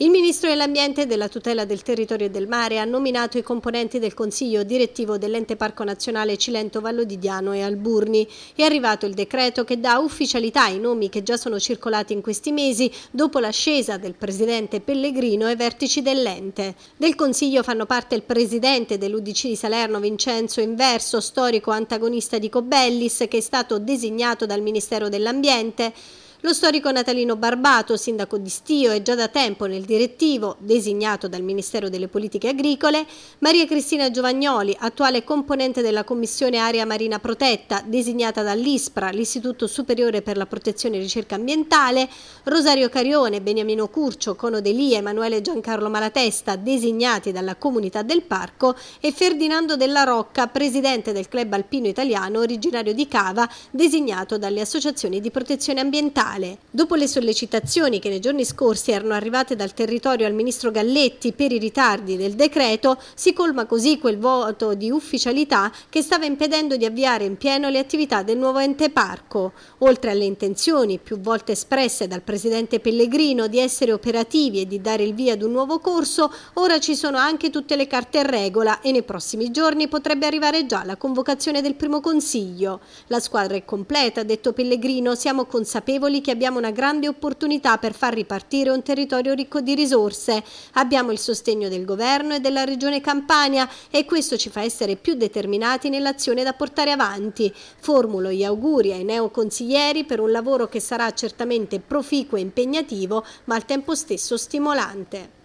Il Ministro dell'Ambiente e della Tutela del Territorio e del Mare ha nominato i componenti del Consiglio direttivo dell'Ente Parco Nazionale Cilento Vallo di Diano e Alburni. È arrivato il decreto che dà ufficialità ai nomi che già sono circolati in questi mesi dopo l'ascesa del Presidente Pellegrino ai vertici dell'Ente. Del Consiglio fanno parte il Presidente dell'Udc di Salerno Vincenzo Inverso, storico antagonista di Cobellis, che è stato designato dal Ministero dell'Ambiente, lo storico Natalino Barbato, sindaco di Stio, è già da tempo nel direttivo designato dal Ministero delle Politiche Agricole, Maria Cristina Giovagnoli, attuale componente della Commissione Area Marina Protetta, designata dall'ISPRA, l'Istituto Superiore per la Protezione e Ricerca Ambientale, Rosario Carione, Beniamino Curcio, Cono Delia, Emanuele Giancarlo Malatesta, designati dalla Comunità del Parco, e Ferdinando Della Rocca, presidente del Club Alpino Italiano, originario di Cava, designato dalle associazioni di protezione ambientale fiscale. Dopo le sollecitazioni che nei giorni scorsi erano arrivate dal territorio al ministro Galletti per i ritardi del decreto, si colma così quel vuoto di ufficialità che stava impedendo di avviare in pieno le attività del nuovo ente parco. Oltre alle intenzioni più volte espresse dal presidente Pellegrino di essere operativi e di dare il via ad un nuovo corso, ora ci sono anche tutte le carte in regola e nei prossimi giorni potrebbe arrivare già la convocazione del primo consiglio. La squadra è completa, ha detto Pellegrino, siamo consapevoli consapevoli che abbiamo una grande opportunità per far ripartire un territorio ricco di risorse. Abbiamo il sostegno del governo e della regione Campania e questo ci fa essere più determinati nell'azione da portare avanti. Formulo gli auguri ai neoconsiglieri per un lavoro che sarà certamente proficuo e impegnativo, ma al tempo stesso stimolante.